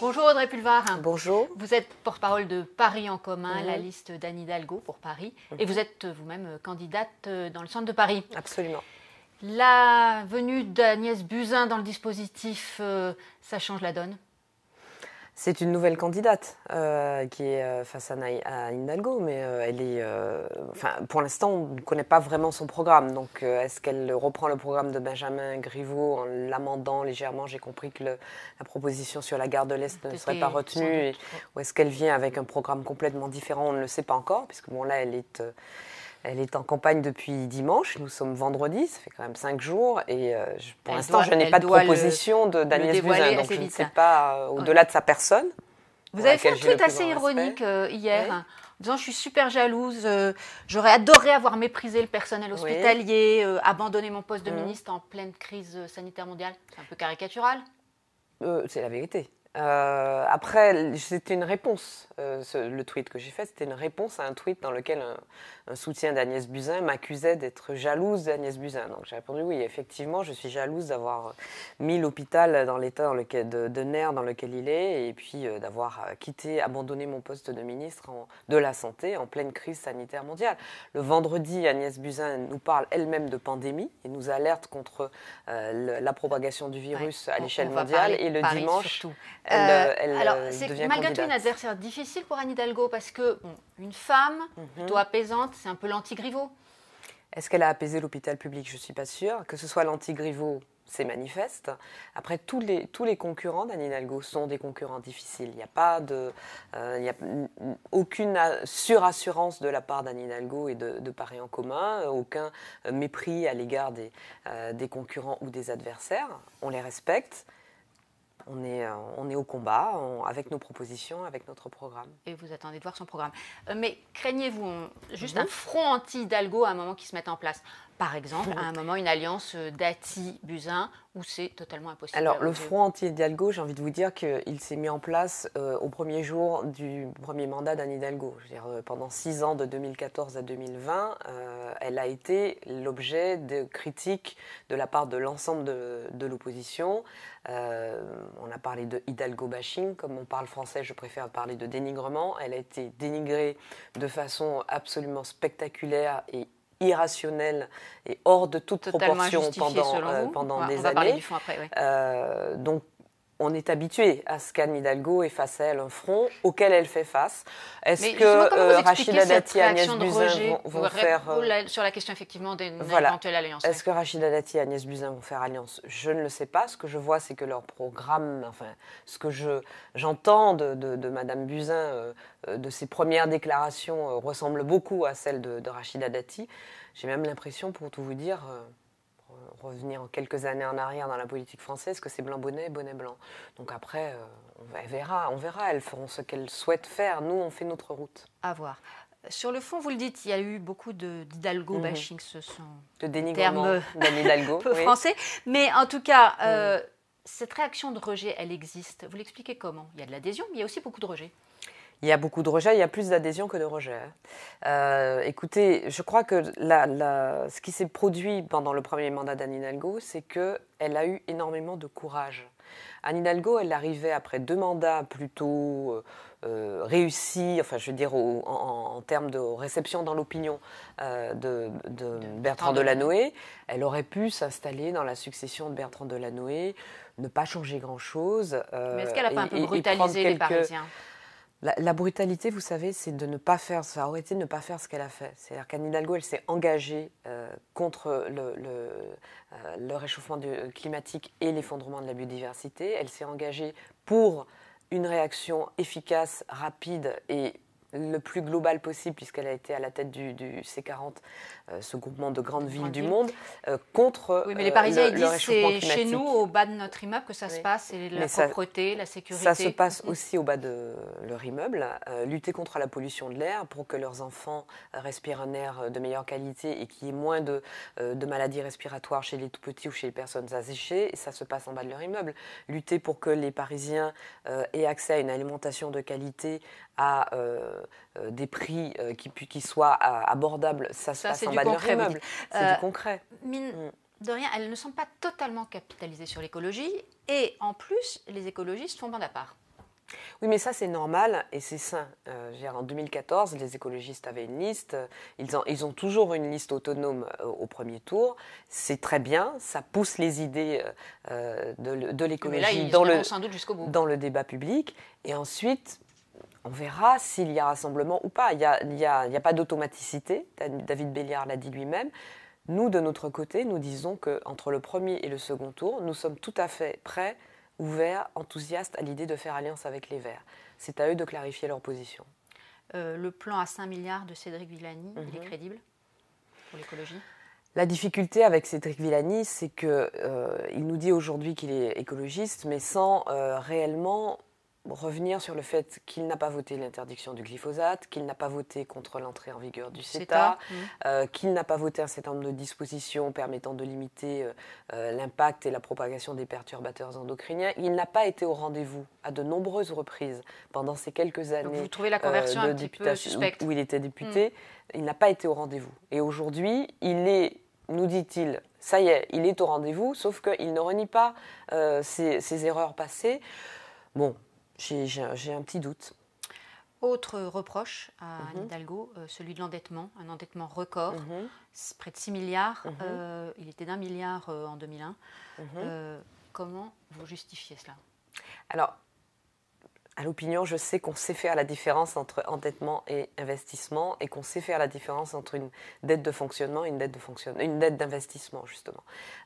Bonjour Audrey Pulvar. Bonjour. Vous êtes porte-parole de Paris en commun, la liste d'Anne Hidalgo pour Paris. Et mhm. vous êtes euh, vous-même euh, candidate euh, dans le centre de Paris. Absolument. La venue d'Agnès Buzyn dans le dispositif, ça change la donne c'est une nouvelle candidate euh, qui est euh, face à, à Hidalgo, mais euh, elle est, pour l'instant, on ne connaît pas vraiment son programme. Donc, est-ce qu'elle reprend le programme de Benjamin Griveaux en l'amendant légèrement J'ai compris que la proposition sur la gare de l'Est ne serait pas retenue. ou est-ce qu'elle vient avec un programme complètement différent On ne le sait pas encore, puisque bon, là, elle est elle est en campagne depuis dimanche, nous sommes vendredi, ça fait quand même cinq jours, et euh, pour l'instant, je n'ai pas de proposition d'Agnès Buzyn, donc je ne sais pas, euh, au-delà de sa personne. Vous avez fait un tweet assez ironique euh, hier, disant « je suis super jalouse, j'aurais adoré avoir méprisé le personnel hospitalier, abandonné mon poste de mmh. ministre en pleine crise sanitaire mondiale ». C'est un peu caricatural C'est la vérité. après, c'était une réponse euh, le tweet que j'ai fait, c'était une réponse à un tweet dans lequel un, soutien d'Agnès Buzyn m'accusait d'être jalouse d'Agnès Buzyn. Donc j'ai répondu oui, effectivement, je suis jalouse d'avoir mis l'hôpital dans l'état de, nerf nerfs dans lequel il est et puis euh, d'avoir euh, quitté, abandonné mon poste de ministre de la Santé en pleine crise sanitaire mondiale. Le vendredi, Agnès Buzyn nous parle elle-même de pandémie et nous alerte contre la propagation du virus à l'échelle mondiale. et le dimanche, elle, elle, alors, devient malgré tout une adversaire difficile, difficile pour Anne Hidalgo parce que, une femme plutôt mhm. apaisante, c'est un peu l'anti-griveau. Est-ce qu'elle a apaisé l'hôpital public Je ne suis pas sûre. Que ce soit l'anti-griveau, c'est manifeste. Après, tous les, tous les concurrents d'Anne Hidalgo sont des concurrents difficiles. Il n'y a pas de, euh, il y a aucune surassurance de la part d'Anne Hidalgo et de, Paris en commun, aucun euh, mépris à l'égard des, euh, des concurrents ou des adversaires. On les respecte. Euh, on est, au combat avec nos propositions, avec notre programme. Et vous attendez de voir son programme. Euh, mais craignez-vous juste un front anti-Hidalgo à un moment qui se mette en place Par exemple, à un moment, une alliance euh, dati buzin ou c'est totalement impossible Alors, le Front anti-Hidalgo, j'ai envie de vous dire qu'il s'est mis en place euh, au premier jour du premier mandat d'Anne Hidalgo. dire, euh, pendant six ans, de 2014 à 2020, euh, elle a été l'objet de critiques de la part de l'ensemble de, l'opposition. on a parlé de Hidalgo bashing, comme on parle français, je préfère parler de dénigrement. Elle a été dénigrée de façon absolument spectaculaire et irrationnel et hors de toute proportion pendant, euh, des années. Euh, donc on est habitué à ce qu'Anne Hidalgo face à elle un front auquel elle fait face. Est-ce que euh, Rachida Dati et Agnès Buzyn vont, faire euh, sur la question effectivement d'une voilà. éventuelle alliance Est-ce que Rachida Dati et Agnès Buzyn vont faire alliance Je ne le sais pas. Ce que je vois, c'est que leur programme, enfin, ce que j'entends de, de, Madame Buzyn, euh, de ses premières déclarations, ressemble beaucoup à celle de, de Rachida Dati. J'ai même l'impression, pour tout vous dire revenir quelques années en arrière dans la politique française que c'est blanc bonnet, bonnet blanc. Donc après, euh, on, verra, on verra, elles feront ce qu'elles souhaitent faire. Nous, on fait notre route. À voir. Sur le fond, vous le dites, il y a eu beaucoup d'Hidalgo mmh. bashing, ce sont de dénigrement français. Mais en tout cas, euh, cette réaction de rejet, elle existe. Vous l'expliquez comment Il y a de l'adhésion, mais il y a aussi beaucoup de rejet il y a beaucoup de rejets, il y a plus d'adhésion que de rejets. Hein. Euh, écoutez, je crois que ce qui s'est produit pendant le premier mandat d'Anne Hidalgo, c'est qu'elle a eu énormément de courage. Anne Hidalgo, elle arrivait après deux mandats plutôt euh, euh, réussis, enfin je veux dire en, termes de réception dans l'opinion de, Bertrand Delanoë. Elle aurait pu s'installer dans la succession de Bertrand Delanoë, ne pas changer grand-chose. Mais est-ce qu'elle n'a pas un peu brutalisé les Parisiens la, brutalité, vous savez, c'est de ne pas faire, ça aurait été de ne pas faire ce qu'elle a fait. C'est-à-dire qu'Anne Hidalgo, elle s'est engagée euh, contre le, euh, réchauffement euh, climatique et l'effondrement de la biodiversité. Elle s'est engagée pour une réaction efficace, rapide et le plus global possible, puisqu'elle a été à la tête du, C40, euh, ce groupement de grandes villes du monde, euh, contre Oui, mais les euh, Parisiens, ils disent c'est chez nous, au bas de notre immeuble, que ça se passe, et la propreté, la sécurité. Ça se passe mm. aussi au bas de leur immeuble, lutter contre la pollution de l'air pour que leurs enfants respirent un air de meilleure qualité et qu'il y ait moins de, de maladies respiratoires chez les tout-petits ou chez les personnes asséchées, et ça se passe en bas de leur immeuble. Lutter pour que les Parisiens aient accès à une alimentation de qualité, à euh, des prix euh, qui, qui soient euh, abordables, ça, se passe en bas de leur C'est du concret. Mine mm. de rien, elles ne sont pas totalement capitalisées sur l'écologie et en plus, les écologistes font bande à part. Oui, mais ça, c'est normal et c'est sain. en 2014, les écologistes avaient une liste. Ils, ont, ils ont toujours une liste autonome au premier tour. C'est très bien. Ça pousse les idées de, de l'écologie dans, le, dans le débat public. Et ensuite, on verra s'il y a rassemblement ou pas. Il n'y a, pas d'automaticité, David Béliard l'a dit lui-même. Nous, de notre côté, nous disons que entre le premier et le second tour, nous sommes tout à fait prêts, ouverts, enthousiastes à l'idée de faire alliance avec les Verts. C'est à eux de clarifier leur position. Euh, le plan à 5 milliards de Cédric Villani, il est mhm. crédible pour l'écologie la difficulté avec Cédric Villani, c'est qu'il euh, nous dit aujourd'hui qu'il est écologiste, mais sans euh, réellement revenir sur le fait qu'il n'a pas voté l'interdiction du glyphosate, qu'il n'a pas voté contre l'entrée en vigueur du CETA, euh, qu'il n'a pas voté un certain nombre de dispositions permettant de limiter euh, euh, l'impact et la propagation des perturbateurs endocriniens. Il n'a pas été au rendez-vous à de nombreuses reprises pendant ces quelques années. vous trouvez la conversion un Où il était député, hmm. il n'a pas été au rendez-vous. Et aujourd'hui, il est, nous dit-il, ça y est, il est au rendez-vous, sauf qu'il ne renie pas ses, ses erreurs passées. Bon, j'ai un petit doute. Autre reproche à mhm. Anne Hidalgo, euh, celui de l'endettement, un endettement record, mhm. près de 6 milliards. Mhm. Euh, il était d'un milliard euh, en 2001. comment vous justifiez cela Alors, à l'opinion, je sais qu'on sait faire la différence entre endettement et investissement et qu'on sait faire la différence entre une dette de fonctionnement et une dette d'investissement justement.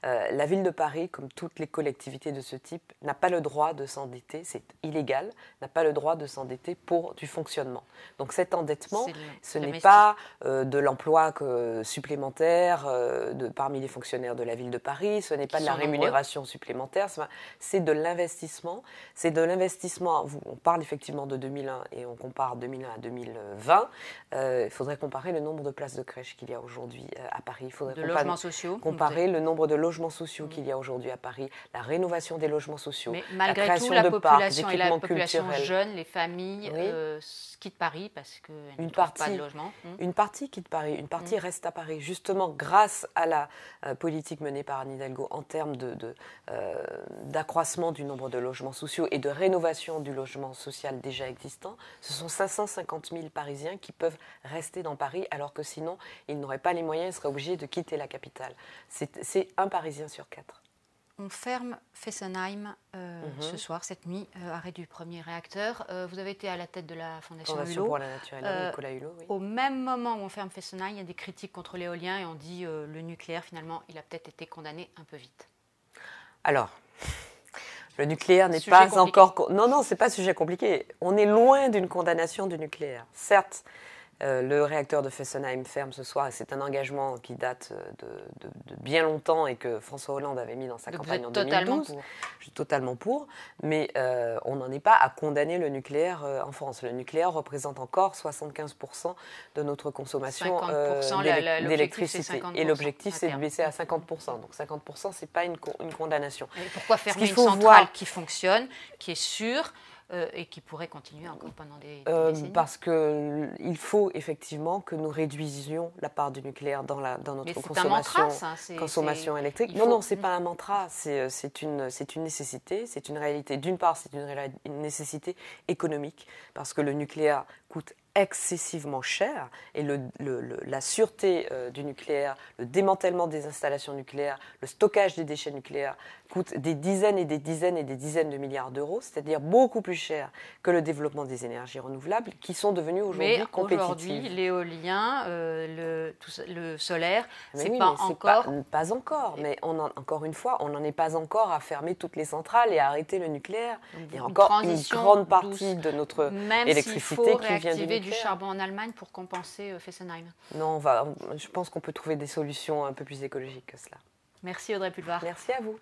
Euh, la ville de Paris, comme toutes les collectivités de ce type, n'a pas le droit de s'endetter, c'est illégal, n'a pas le droit de s'endetter pour du fonctionnement. Donc cet endettement, ce n'est pas euh, de l'emploi supplémentaire euh, parmi les fonctionnaires de la ville de Paris, ce n'est pas de la rémunération supplémentaire, c'est de l'investissement, c'est de l'investissement parle effectivement de 2001 et on compare 2001 à 2020, euh, il faudrait comparer le nombre de places de crèche qu'il y a aujourd'hui euh, à Paris. Il faudrait sociaux. Comparer le nombre de logements sociaux mmh. qu'il y a aujourd'hui à Paris, la rénovation des logements sociaux. malgré la création tout, la de population parcs, d'équipements population jeune, les familles euh, quittent Paris parce qu'elles ne pas de logement. Mmh. Une partie quitte Paris, une partie mmh. reste à Paris, justement grâce à la politique menée par Anne Hidalgo en termes d'accroissement du nombre de logements sociaux et de rénovation du logement social déjà existant, ce sont 550 000 Parisiens qui peuvent rester dans Paris alors que sinon ils n'auraient pas les moyens, ils seraient obligés de quitter la capitale. C'est un Parisien sur quatre. On ferme Fessenheim euh, mhm. ce soir, cette nuit, euh, arrêt du premier réacteur. Euh, vous avez été à la tête de la Fondation, Hulot. Pour la Nicolas Hulot, Au même moment où on ferme Fessenheim, il y a des critiques contre l'éolien et on dit le nucléaire, finalement, il a peut-être été condamné un peu vite. Alors, le nucléaire n'est pas encore. Non, non, c'est pas sujet compliqué. On est loin d'une condamnation du nucléaire. Certes, euh, le réacteur de Fessenheim ferme ce soir c'est un engagement qui date euh, de, bien longtemps et que François Hollande avait mis dans sa campagne en 2012. Pour. Je suis totalement pour, mais euh, on n'en est pas à condamner le nucléaire en France. Le nucléaire représente encore 75% de notre consommation d'électricité et l'objectif c'est de ah, baisser à 50%. Donc 50% c'est pas une, condamnation. Mais pourquoi fermer une centrale voir... qui fonctionne, qui est sûre? Euh, et qui pourrait continuer encore euh, pendant des, euh, décennies Parce qu'il faut effectivement que nous réduisions la part du nucléaire dans, la, dans notre consommation, consommation électrique. Non, non, c'est pas un mantra, c'est une, une nécessité, c'est une réalité. D'une part, c'est une, une nécessité économique, parce que le nucléaire coûte excessivement cher et le, la sûreté euh, du nucléaire, le démantèlement des installations nucléaires, le stockage des déchets nucléaires coûte des dizaines et des dizaines et des dizaines de milliards d'euros, c'est-à-dire beaucoup plus cher que le développement des énergies renouvelables qui sont devenues aujourd'hui compétitives. aujourd'hui, l'éolien, euh, le, solaire, c'est pas encore. Pas, encore, mais on encore une fois, on n'en est pas encore à fermer toutes les centrales et à arrêter le nucléaire. Il y a encore une grande partie de notre électricité qui vient du nucléaire du charbon en Allemagne pour compenser euh, Fessenheim. Non, on va, je pense qu'on peut trouver des solutions un peu plus écologiques que cela. Merci Audrey Pulvar. Merci à vous.